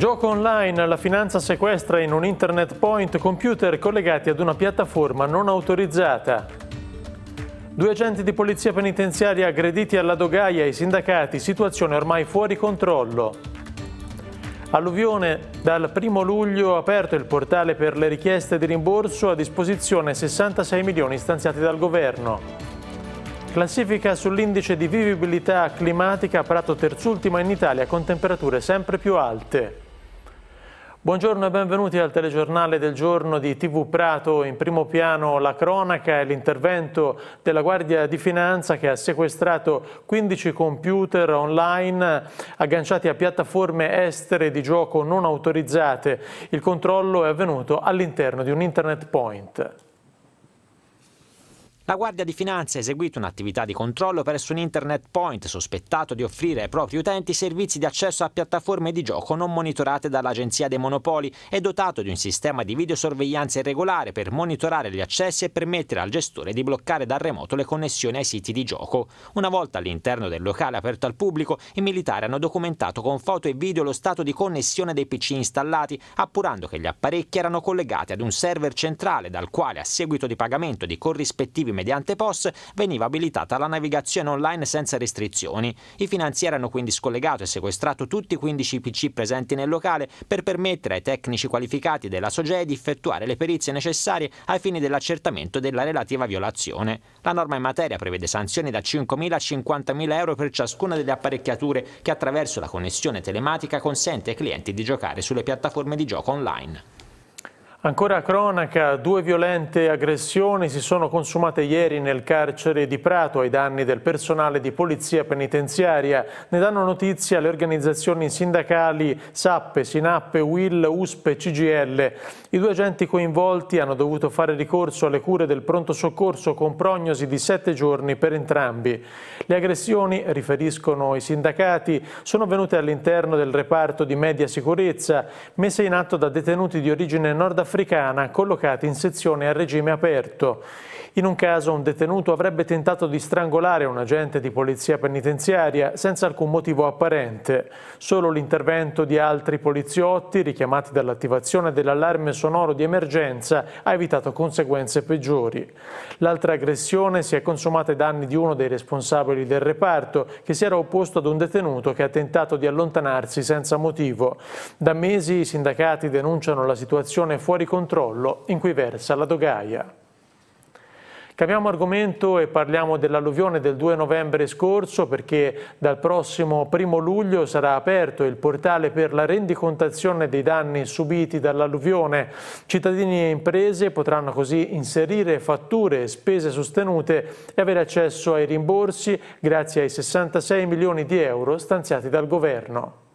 Gioco online, la finanza sequestra in un internet point computer collegati ad una piattaforma non autorizzata. Due agenti di polizia penitenziaria aggrediti alla dogaia e ai sindacati, situazione ormai fuori controllo. Alluvione, dal 1 luglio aperto il portale per le richieste di rimborso a disposizione 66 milioni stanziati dal governo. Classifica sull'indice di vivibilità climatica Prato terzultima in Italia con temperature sempre più alte. Buongiorno e benvenuti al telegiornale del giorno di TV Prato. In primo piano la cronaca e l'intervento della Guardia di Finanza che ha sequestrato 15 computer online agganciati a piattaforme estere di gioco non autorizzate. Il controllo è avvenuto all'interno di un internet point. La Guardia di Finanza ha eseguito un'attività di controllo presso un internet point sospettato di offrire ai propri utenti servizi di accesso a piattaforme di gioco non monitorate dall'Agenzia dei Monopoli e dotato di un sistema di videosorveglianza irregolare per monitorare gli accessi e permettere al gestore di bloccare da remoto le connessioni ai siti di gioco. Una volta all'interno del locale aperto al pubblico, i militari hanno documentato con foto e video lo stato di connessione dei PC installati, appurando che gli apparecchi erano collegati ad un server centrale dal quale, a seguito di pagamento di corrispettivi mediante POS veniva abilitata la navigazione online senza restrizioni. I finanzieri hanno quindi scollegato e sequestrato tutti i 15 PC presenti nel locale per permettere ai tecnici qualificati della SOGEI di effettuare le perizie necessarie ai fini dell'accertamento della relativa violazione. La norma in materia prevede sanzioni da 5.000 a 50.000 euro per ciascuna delle apparecchiature che attraverso la connessione telematica consente ai clienti di giocare sulle piattaforme di gioco online. Ancora cronaca, due violente aggressioni si sono consumate ieri nel carcere di Prato ai danni del personale di polizia penitenziaria. Ne danno notizia le organizzazioni sindacali SAPPE, SINAPPE, WIL, USPE, CGL. I due agenti coinvolti hanno dovuto fare ricorso alle cure del pronto soccorso con prognosi di sette giorni per entrambi. Le aggressioni, riferiscono i sindacati, sono venute all'interno del reparto di media sicurezza, messe in atto da detenuti di origine nordafricana africana collocati in sezione a regime aperto. In un caso un detenuto avrebbe tentato di strangolare un agente di polizia penitenziaria senza alcun motivo apparente. Solo l'intervento di altri poliziotti, richiamati dall'attivazione dell'allarme sonoro di emergenza, ha evitato conseguenze peggiori. L'altra aggressione si è consumata ai danni di uno dei responsabili del reparto, che si era opposto ad un detenuto che ha tentato di allontanarsi senza motivo. Da mesi i sindacati denunciano la situazione fuori fuori controllo in cui versa la dogaia. Cambiamo argomento e parliamo dell'alluvione del 2 novembre scorso perché dal prossimo 1 luglio sarà aperto il portale per la rendicontazione dei danni subiti dall'alluvione. Cittadini e imprese potranno così inserire fatture e spese sostenute e avere accesso ai rimborsi grazie ai 66 milioni di euro stanziati dal governo.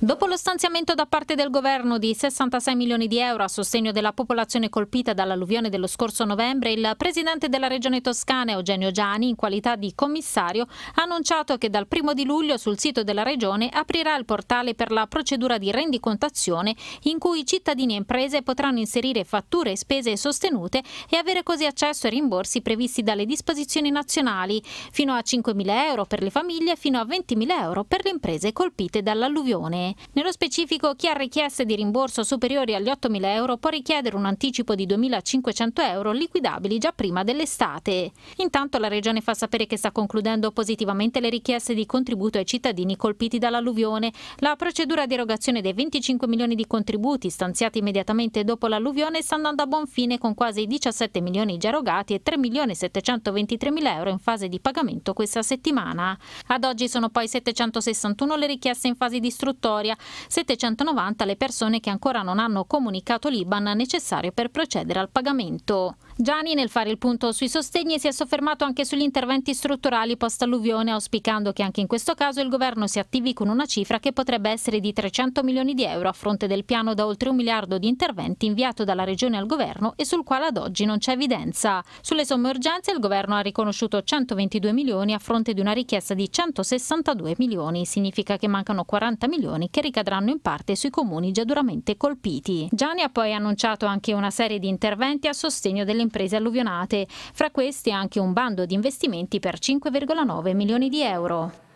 Dopo lo stanziamento da parte del governo di 66 milioni di euro a sostegno della popolazione colpita dall'alluvione dello scorso novembre, il presidente della regione toscana Eugenio Giani, in qualità di commissario, ha annunciato che dal 1 di luglio sul sito della regione aprirà il portale per la procedura di rendicontazione in cui cittadini e imprese potranno inserire fatture e spese sostenute e avere così accesso ai rimborsi previsti dalle disposizioni nazionali, fino a 5.000 euro per le famiglie e fino a 20.000 euro per le imprese colpite dall'alluvione. Nello specifico, chi ha richieste di rimborso superiori agli 8.000 euro può richiedere un anticipo di 2.500 euro liquidabili già prima dell'estate. Intanto la Regione fa sapere che sta concludendo positivamente le richieste di contributo ai cittadini colpiti dall'alluvione. La procedura di erogazione dei 25 milioni di contributi stanziati immediatamente dopo l'alluvione sta andando a buon fine con quasi 17 milioni già erogati e 3.723.000 euro in fase di pagamento questa settimana. Ad oggi sono poi 761 le richieste in fase di istruttoria istruttoria, 790 le persone che ancora non hanno comunicato l'Iban necessario per procedere al pagamento. Gianni nel fare il punto sui sostegni si è soffermato anche sugli interventi strutturali post-alluvione auspicando che anche in questo caso il governo si attivi con una cifra che potrebbe essere di 300 milioni di euro a fronte del piano da oltre un miliardo di interventi inviato dalla regione al governo e sul quale ad oggi non c'è evidenza. Sulle somme urgenze il governo ha riconosciuto 122 milioni a fronte di una richiesta di 162 milioni, significa che mancano 40 milioni che ricadranno in parte sui comuni già duramente colpiti. Gianni ha poi annunciato anche una serie di interventi a sostegno delle imprese imprese alluvionate, fra questi anche un bando di investimenti per 5,9 milioni di euro.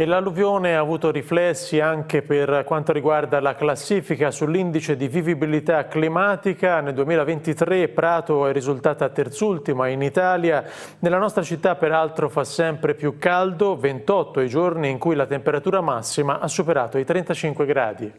L'alluvione ha avuto riflessi anche per quanto riguarda la classifica sull'indice di vivibilità climatica. Nel 2023 Prato è risultata terzultima in Italia. Nella nostra città peraltro fa sempre più caldo, 28 i giorni in cui la temperatura massima ha superato i 35 gradi.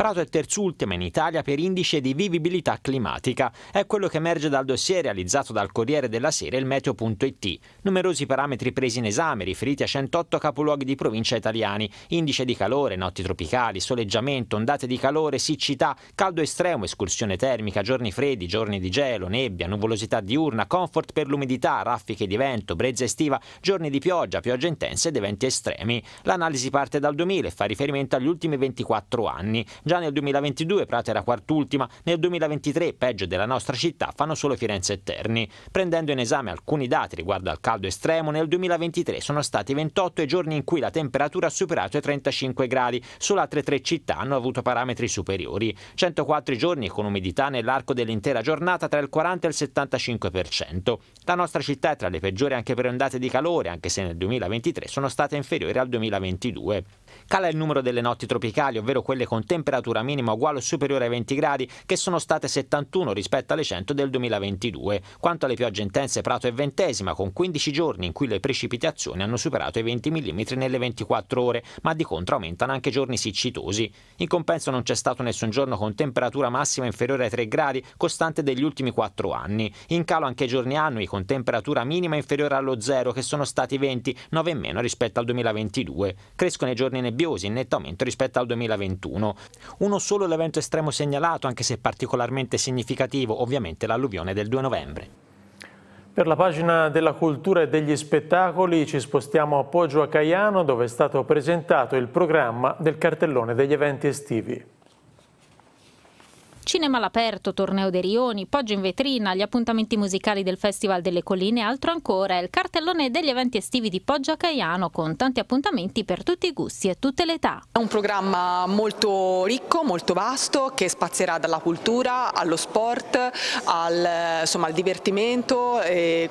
Prato è terzultima in Italia per indice di vivibilità climatica. È quello che emerge dal dossier realizzato dal Corriere della Sera il Meteo.it. Numerosi parametri presi in esame riferiti a 108 capoluoghi di provincia italiani. Indice di calore, notti tropicali, soleggiamento, ondate di calore, siccità, caldo estremo, escursione termica, giorni freddi, giorni di gelo, nebbia, nuvolosità diurna, comfort per l'umidità, raffiche di vento, brezza estiva, giorni di pioggia, pioggia intensa ed eventi estremi. L'analisi parte dal 2000 e fa riferimento agli ultimi 24 anni. Già nel 2022 Prato era quart'ultima, nel 2023, peggio della nostra città, fanno solo Firenze e Terni. Prendendo in esame alcuni dati riguardo al caldo estremo, nel 2023 sono stati 28 i giorni in cui la temperatura ha superato i 35 gradi, solo altre tre città hanno avuto parametri superiori. 104 giorni con umidità nell'arco dell'intera giornata tra il 40 e il 75%. La nostra città è tra le peggiori anche per ondate di calore, anche se nel 2023 sono state inferiori al 2022. Cala il numero delle notti tropicali, ovvero quelle con temperatura minima uguale o superiore ai 20 gradi, che sono state 71 rispetto alle 100 del 2022. Quanto alle piogge intense, Prato è ventesima, con 15 giorni in cui le precipitazioni hanno superato i 20 mm nelle 24 ore, ma di contro aumentano anche giorni siccitosi. In compenso non c'è stato nessun giorno con temperatura massima inferiore ai 3 gradi, costante degli ultimi 4 anni. In calo anche giorni annui con temperatura minima inferiore allo zero, che sono stati 20, 9 in meno rispetto al 2022. Crescono i giorni nebbiosi nebbiosi in netto aumento rispetto al 2021. Uno solo l'evento estremo segnalato, anche se particolarmente significativo, ovviamente l'alluvione del 2 novembre. Per la pagina della cultura e degli spettacoli ci spostiamo a Poggio a Caiano dove è stato presentato il programma del cartellone degli eventi estivi. Cinema all'aperto, torneo dei rioni, poggio in vetrina, gli appuntamenti musicali del Festival delle Colline e altro ancora è il cartellone degli eventi estivi di Poggio a Caiano con tanti appuntamenti per tutti i gusti e tutte le età. È un programma molto ricco, molto vasto che spazierà dalla cultura allo sport, al, insomma, al divertimento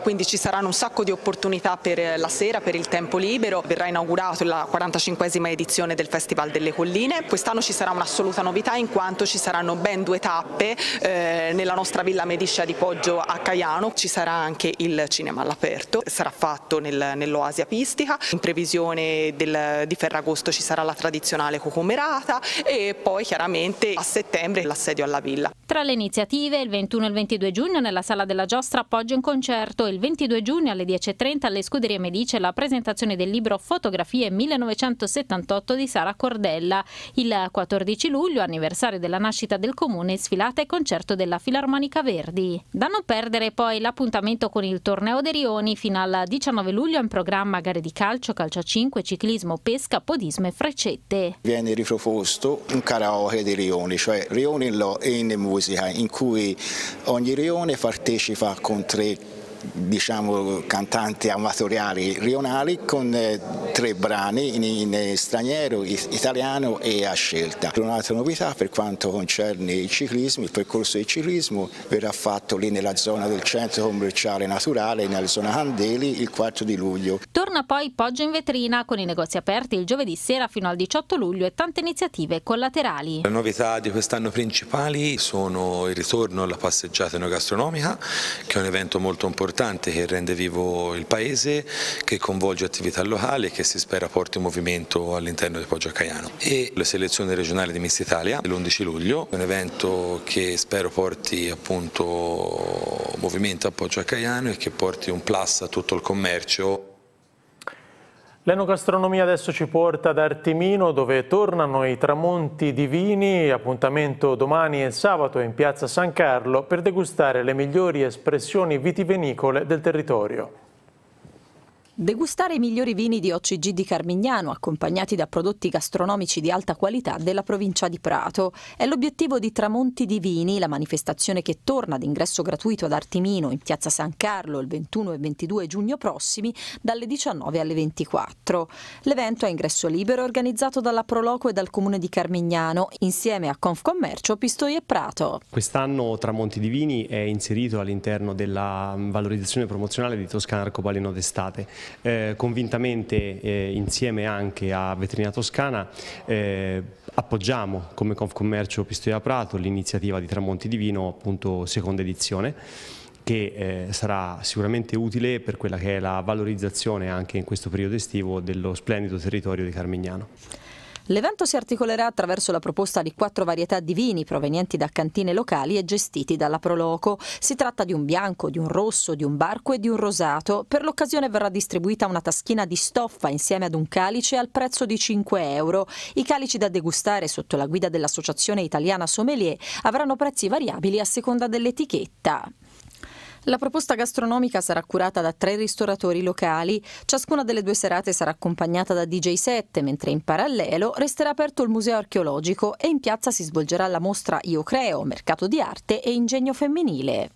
quindi ci saranno un sacco di opportunità per la sera, per il tempo libero. Verrà inaugurato la 45esima edizione del Festival delle Colline. Quest'anno ci sarà un'assoluta novità in quanto ci saranno ben due due tappe eh, nella nostra villa Mediscia di Poggio a Caiano. Ci sarà anche il cinema all'aperto, sarà fatto nel, nell'Oasi apistica. In previsione del, di Ferragosto ci sarà la tradizionale cocomerata e poi chiaramente a settembre l'assedio alla villa. Tra le iniziative, il 21 e il 22 giugno nella Sala della Giostra appoggio in concerto e il 22 giugno alle 10.30 alle Scuderie Medice la presentazione del libro Fotografie 1978 di Sara Cordella. Il 14 luglio, anniversario della nascita del comune, canzone, sfilata e concerto della Filarmonica Verdi. Da non perdere poi l'appuntamento con il torneo dei Rioni fino al 19 luglio in programma gare di calcio, calcio a 5, ciclismo, pesca, podismo e freccette. Viene riproposto un karaoke dei Rioni, cioè Rioni in musica, in cui ogni Rione partecipa con tre diciamo, cantanti amatoriali rionali con eh, tre brani in, in eh, straniero, italiano e a scelta. Un'altra novità per quanto concerne il ciclismo, il percorso di ciclismo verrà fatto lì nella zona del centro commerciale naturale, nella zona Candeli, il 4 di luglio. Torna poi Poggio in vetrina con i negozi aperti il giovedì sera fino al 18 luglio e tante iniziative collaterali. Le novità di quest'anno principali sono il ritorno alla passeggiata enogastronomica, che è un evento molto importante importante che rende vivo il paese, che coinvolge attività locali e che si spera porti un movimento all'interno di Poggio a Caiano. E le selezioni regionali di Miss Italia l'11 luglio, un evento che spero porti appunto movimento a Poggio a Caiano e che porti un plus a tutto il commercio. L'enogastronomia adesso ci porta ad Artimino dove tornano i tramonti divini, appuntamento domani e sabato in piazza San Carlo per degustare le migliori espressioni vitivinicole del territorio. Degustare i migliori vini di OCG di Carmignano, accompagnati da prodotti gastronomici di alta qualità della provincia di Prato. È l'obiettivo di Tramonti di Vini, la manifestazione che torna ad ingresso gratuito ad Artimino in piazza San Carlo il 21 e 22 giugno prossimi dalle 19 alle 24. L'evento a ingresso libero è organizzato dalla Proloco e dal Comune di Carmignano, insieme a Confcommercio, Pistoia e Prato. Quest'anno Tramonti di Vini è inserito all'interno della valorizzazione promozionale di Toscana Arcobaleno d'estate eh, convintamente eh, insieme anche a Vetrina Toscana eh, appoggiamo come Confcommercio Pistoia Prato l'iniziativa di Tramonti di Vino appunto seconda edizione che eh, sarà sicuramente utile per quella che è la valorizzazione anche in questo periodo estivo dello splendido territorio di Carmignano. L'evento si articolerà attraverso la proposta di quattro varietà di vini provenienti da cantine locali e gestiti dalla Proloco. Si tratta di un bianco, di un rosso, di un barco e di un rosato. Per l'occasione verrà distribuita una taschina di stoffa insieme ad un calice al prezzo di 5 euro. I calici da degustare sotto la guida dell'Associazione Italiana Sommelier avranno prezzi variabili a seconda dell'etichetta. La proposta gastronomica sarà curata da tre ristoratori locali. Ciascuna delle due serate sarà accompagnata da DJ 7, mentre in parallelo resterà aperto il museo archeologico e in piazza si svolgerà la mostra Io Creo, mercato di arte e ingegno femminile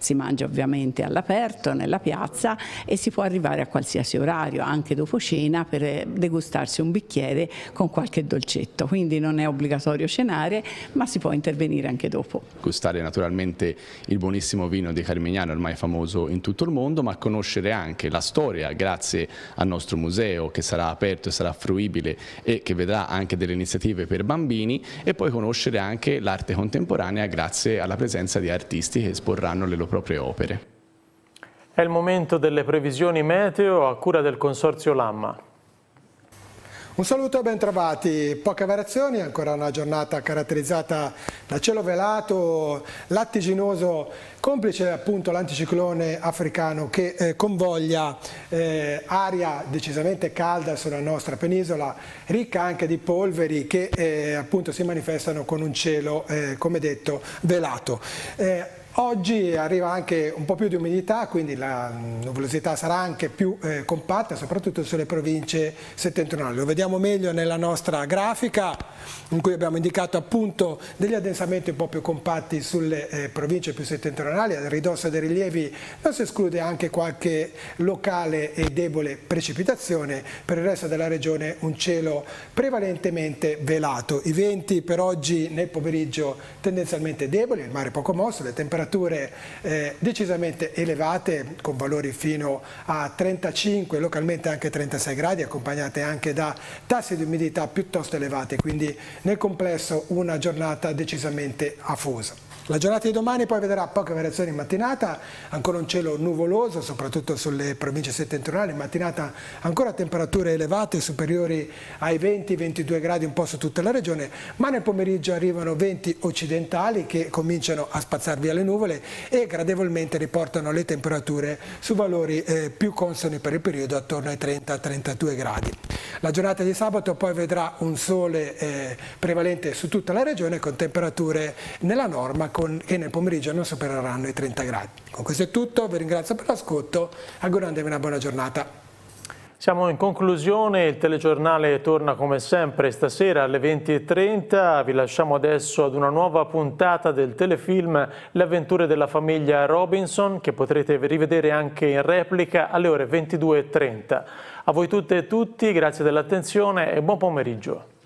si mangia ovviamente all'aperto, nella piazza e si può arrivare a qualsiasi orario, anche dopo cena per eh, degustarsi un bicchiere con qualche dolcetto, quindi non è obbligatorio cenare ma si può intervenire anche dopo. Gustare naturalmente il buonissimo vino di Carmignano ormai famoso in tutto il mondo ma conoscere anche la storia grazie al nostro museo che sarà aperto e sarà fruibile e che vedrà anche delle iniziative per bambini e poi conoscere anche l'arte contemporanea grazie alla presenza di artisti che esporranno le loro proprie opere. È il momento delle previsioni meteo a cura del Consorzio Lamma. Un saluto e ben trovati, poche variazioni, ancora una giornata caratterizzata da cielo velato, lattiginoso, complice appunto l'anticiclone africano che eh, convoglia eh, aria decisamente calda sulla nostra penisola, ricca anche di polveri che eh, appunto si manifestano con un cielo, eh, come detto, velato. Eh, Oggi arriva anche un po' più di umidità, quindi la nuvolosità mm, sarà anche più eh, compatta, soprattutto sulle province settentrionali. Lo vediamo meglio nella nostra grafica in cui abbiamo indicato appunto degli addensamenti un po' più compatti sulle eh, province più settentrionali, a ridosso dei rilievi non si esclude anche qualche locale e debole precipitazione, per il resto della regione un cielo prevalentemente velato. I venti per oggi nel pomeriggio tendenzialmente deboli, il mare poco mosso, le temperature temperature eh, decisamente elevate con valori fino a 35, localmente anche 36 gradi, accompagnate anche da tassi di umidità piuttosto elevati, quindi nel complesso una giornata decisamente afosa. La giornata di domani poi vedrà poche variazioni in mattinata, ancora un cielo nuvoloso, soprattutto sulle province settentrionali, in mattinata ancora temperature elevate, superiori ai 20-22 gradi un po' su tutta la regione, ma nel pomeriggio arrivano venti occidentali che cominciano a spazzar via le nuvole e gradevolmente riportano le temperature su valori eh, più consoni per il periodo attorno ai 30-32 gradi. La giornata di sabato poi vedrà un sole eh, prevalente su tutta la regione con temperature nella norma con, che nel pomeriggio non supereranno i 30 gradi. Con questo è tutto, vi ringrazio per l'ascolto, augurandovi una buona giornata. Siamo in conclusione, il telegiornale torna come sempre stasera alle 20.30, vi lasciamo adesso ad una nuova puntata del telefilm Le avventure della famiglia Robinson che potrete rivedere anche in replica alle ore 22.30. A voi tutte e tutti, grazie dell'attenzione e buon pomeriggio.